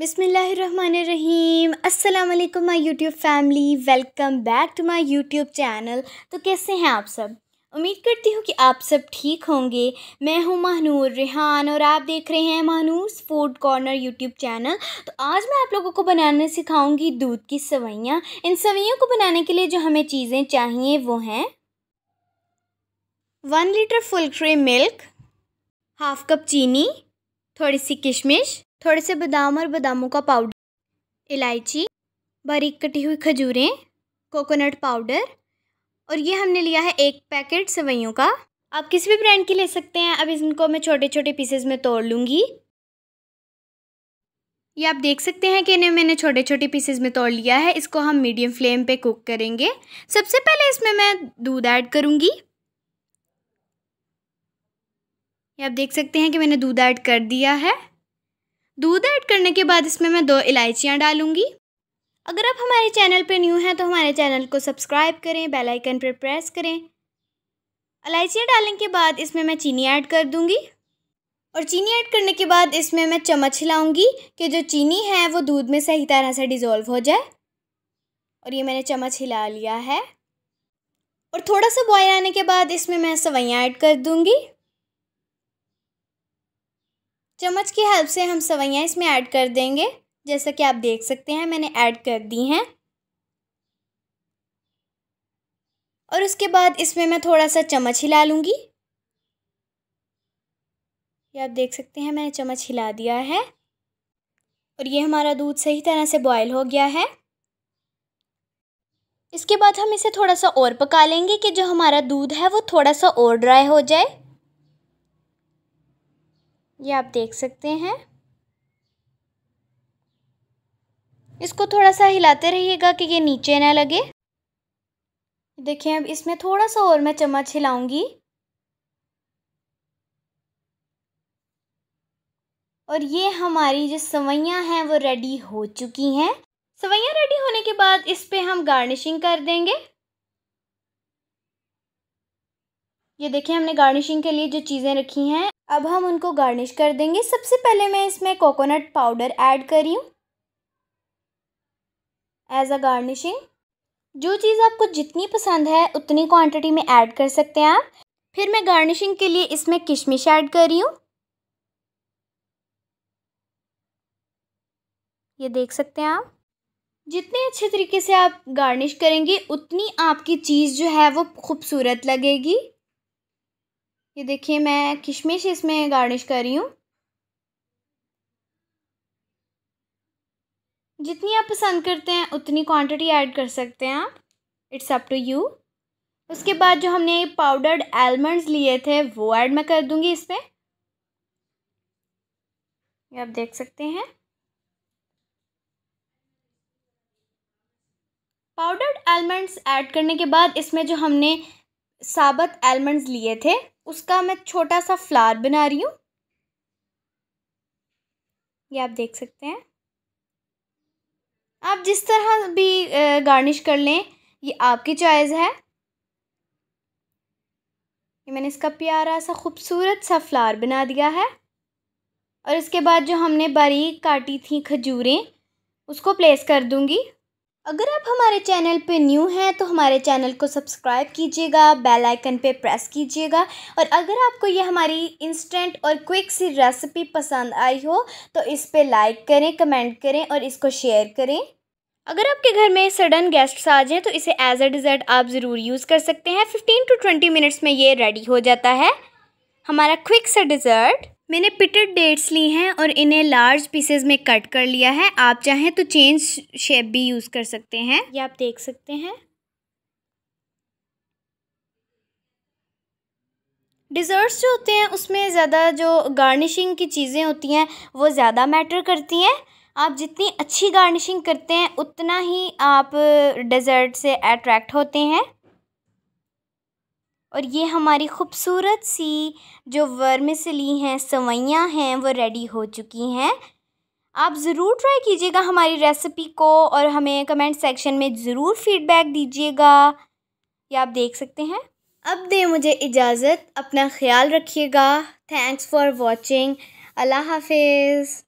बिसमीम अल्लाम my YouTube family welcome back to my YouTube channel तो कैसे हैं आप सब उम्मीद करती हूँ कि आप सब ठीक होंगे मैं हूँ महानूर रिहान और आप देख रहे हैं Mahnoor food corner YouTube channel तो आज मैं आप लोगों को बनाना सिखाऊंगी दूध की सवैयाँ इन सवैयों को बनाने के लिए जो हमें चीज़ें चाहिए वो हैं one litre full cream milk half cup चीनी थोड़ी सी किशमिश थोड़े से बादाम और बादामों का पाउडर इलायची बारीक कटी हुई खजूरें कोकोनट पाउडर और ये हमने लिया है एक पैकेट सेवैयों का आप किसी भी ब्रांड की ले सकते हैं अब इनको मैं छोटे छोटे पीसेस में तोड़ लूँगी ये आप देख सकते हैं कि इन्हें मैंने छोटे छोटे पीसेस में तोड़ लिया है इसको हम मीडियम फ्लेम पे कुक करेंगे सबसे पहले इसमें मैं दूध ऐड करूँगी ये आप देख सकते हैं कि मैंने दूध ऐड कर दिया है दूध ऐड करने के बाद इसमें मैं दो इलायचियाँ डालूँगी अगर आप हमारे चैनल पर न्यू हैं तो हमारे चैनल को सब्सक्राइब करें बेल आइकन पर प्रेस करें इलायचियाँ डालने के बाद इसमें मैं चीनी ऐड कर दूँगी और चीनी ऐड करने के बाद इसमें मैं चम्मच हिलाऊँगी कि जो चीनी है वो दूध में सही तरह से डिज़ोल्व हो जाए और ये मैंने चम्मच हिला लिया है और थोड़ा सा बॉयल आने के बाद इसमें मैं सवैयाँ ऐड कर दूँगी चम्मच की हेल्प से हम सवैयाँ इसमें ऐड कर देंगे जैसा कि आप देख सकते हैं मैंने ऐड कर दी हैं और उसके बाद इसमें मैं थोड़ा सा चम्मच हिला लूँगी ये आप देख सकते हैं मैंने चम्मच हिला दिया है और ये हमारा दूध सही तरह से बॉयल हो गया है इसके बाद हम इसे थोड़ा सा और पका लेंगे कि जो हमारा दूध है वो थोड़ा सा और ड्राई हो जाए ये आप देख सकते हैं इसको थोड़ा सा हिलाते रहिएगा कि ये नीचे ना लगे देखिए अब इसमें थोड़ा सा और मैं चम्मच हिलाऊंगी और ये हमारी जो सवैयाँ हैं वो रेडी हो चुकी हैं सवैयाँ रेडी होने के बाद इस पर हम गार्निशिंग कर देंगे ये देखिए हमने गार्निशिंग के लिए जो चीज़ें रखी हैं अब हम उनको गार्निश कर देंगे सबसे पहले मैं इसमें कोकोनट पाउडर ऐड करी हूँ एज अ गार्निशिंग जो चीज़ आपको जितनी पसंद है उतनी क्वांटिटी में ऐड कर सकते हैं आप फिर मैं गार्निशिंग के लिए इसमें किशमिश ऐड कर रही हूँ ये देख सकते हैं आप जितने अच्छे तरीके से आप गार्निश करेंगे उतनी आपकी चीज़ जो है वो खूबसूरत लगेगी ये देखिए मैं किशमिश इसमें गार्निश कर रही हूँ जितनी आप पसंद करते हैं उतनी क्वांटिटी ऐड कर सकते हैं आप इट्स अप टू यू उसके बाद जो हमने पाउडर्ड आलमंड्स लिए थे वो ऐड मैं कर दूँगी इसमें ये आप देख सकते हैं पाउडर्ड आलमंड्स ऐड करने के बाद इसमें जो हमने साबत आलमंड्स लिए थे उसका मैं छोटा सा फ्लावर बना रही हूँ ये आप देख सकते हैं आप जिस तरह भी गार्निश कर लें ये आपकी चॉइस है ये मैंने इसका प्यारा सा खूबसूरत सा फ्लावर बना दिया है और इसके बाद जो हमने बारीक काटी थी खजूरें उसको प्लेस कर दूंगी अगर आप हमारे चैनल पे न्यू हैं तो हमारे चैनल को सब्सक्राइब कीजिएगा बेल आइकन पे प्रेस कीजिएगा और अगर आपको ये हमारी इंस्टेंट और क्विक सी रेसिपी पसंद आई हो तो इस पर लाइक करें कमेंट करें और इसको शेयर करें अगर आपके घर में सडन गेस्ट्स आ जाएँ तो इसे एज अ डिज़र्ट आप ज़रूर यूज़ कर सकते हैं फिफ्टीन टू ट्वेंटी मिनट्स में ये रेडी हो जाता है हमारा क्विक सा डिज़र्ट मैंने पिटेड डेट्स ली हैं और इन्हें लार्ज पीसेस में कट कर लिया है आप चाहें तो चेंज शेप भी यूज़ कर सकते हैं ये आप देख सकते हैं डिज़र्ट्स जो होते हैं उसमें ज़्यादा जो गार्निशिंग की चीज़ें होती हैं वो ज़्यादा मैटर करती हैं आप जितनी अच्छी गार्निशिंग करते हैं उतना ही आप डिज़र्ट से अट्रैक्ट होते हैं और ये हमारी खूबसूरत सी जो वर्मिसली हैं सवैयाँ हैं वो रेडी हो चुकी हैं आप ज़रूर ट्राई कीजिएगा हमारी रेसिपी को और हमें कमेंट सेक्शन में ज़रूर फीडबैक दीजिएगा ये आप देख सकते हैं अब दे मुझे इजाज़त अपना ख्याल रखिएगा थैंक्स फॉर वॉचिंग अल्लाह हाफिज़